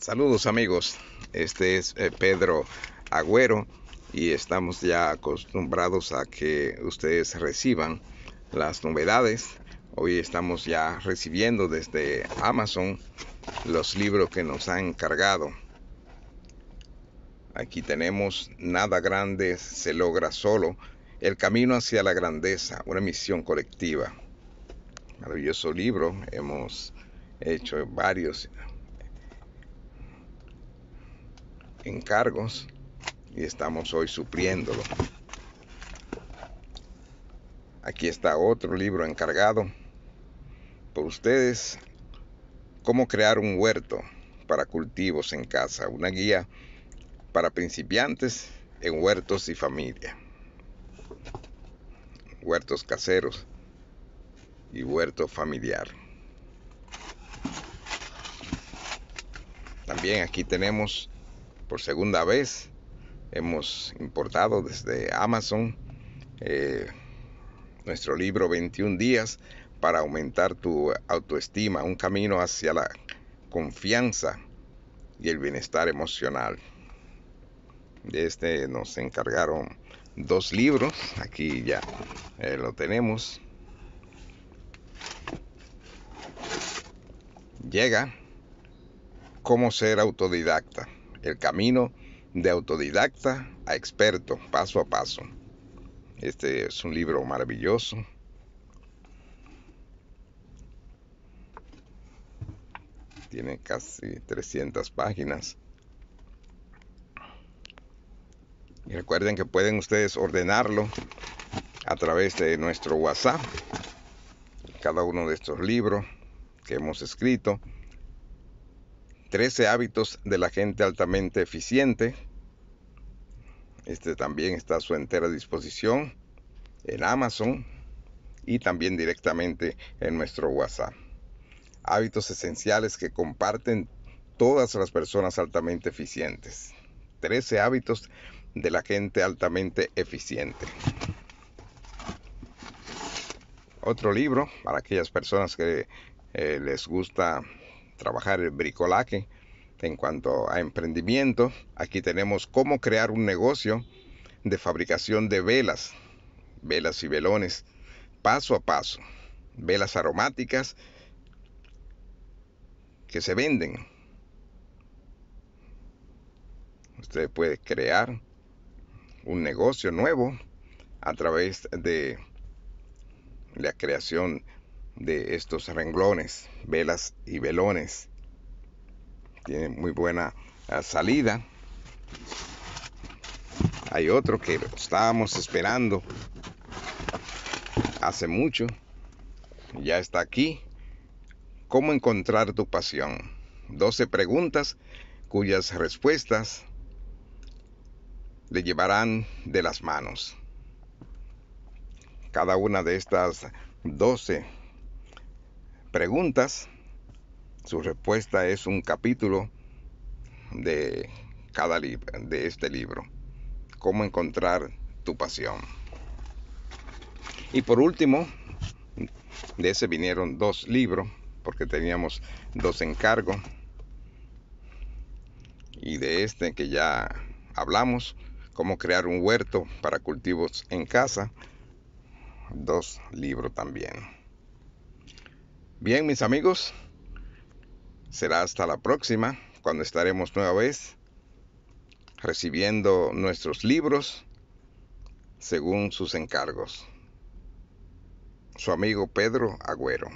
Saludos amigos, este es eh, Pedro Agüero y estamos ya acostumbrados a que ustedes reciban las novedades. Hoy estamos ya recibiendo desde Amazon los libros que nos han encargado. Aquí tenemos Nada Grande se logra solo, El Camino hacia la Grandeza, una misión colectiva. Maravilloso libro, hemos hecho varios encargos y estamos hoy supliéndolo. Aquí está otro libro encargado por ustedes, Cómo crear un huerto para cultivos en casa, una guía para principiantes en huertos y familia. Huertos caseros y huerto familiar. También aquí tenemos por segunda vez. Hemos importado desde Amazon eh, nuestro libro 21 días para aumentar tu autoestima, un camino hacia la confianza y el bienestar emocional. De este nos encargaron dos libros, aquí ya eh, lo tenemos. Llega cómo ser autodidacta el camino de autodidacta a experto, paso a paso. Este es un libro maravilloso. Tiene casi 300 páginas. Y recuerden que pueden ustedes ordenarlo a través de nuestro WhatsApp. Cada uno de estos libros que hemos escrito. 13 hábitos de la gente altamente eficiente. Este también está a su entera disposición en Amazon y también directamente en nuestro WhatsApp. Hábitos esenciales que comparten todas las personas altamente eficientes. 13 hábitos de la gente altamente eficiente. Otro libro para aquellas personas que eh, les gusta trabajar el bricolaje, en cuanto a emprendimiento, aquí tenemos cómo crear un negocio de fabricación de velas, velas y velones, paso a paso, velas aromáticas que se venden. Usted puede crear un negocio nuevo a través de la creación de estos renglones, velas y velones. Tiene muy buena ah, salida. Hay otro que estábamos esperando hace mucho. Ya está aquí. ¿Cómo encontrar tu pasión? 12 preguntas cuyas respuestas le llevarán de las manos. Cada una de estas 12 preguntas. Su respuesta es un capítulo de cada de este libro. Cómo encontrar tu pasión. Y por último, de ese vinieron dos libros porque teníamos dos encargos. Y de este que ya hablamos, cómo crear un huerto para cultivos en casa, dos libros también. Bien, mis amigos, será hasta la próxima, cuando estaremos nueva vez recibiendo nuestros libros según sus encargos. Su amigo Pedro Agüero.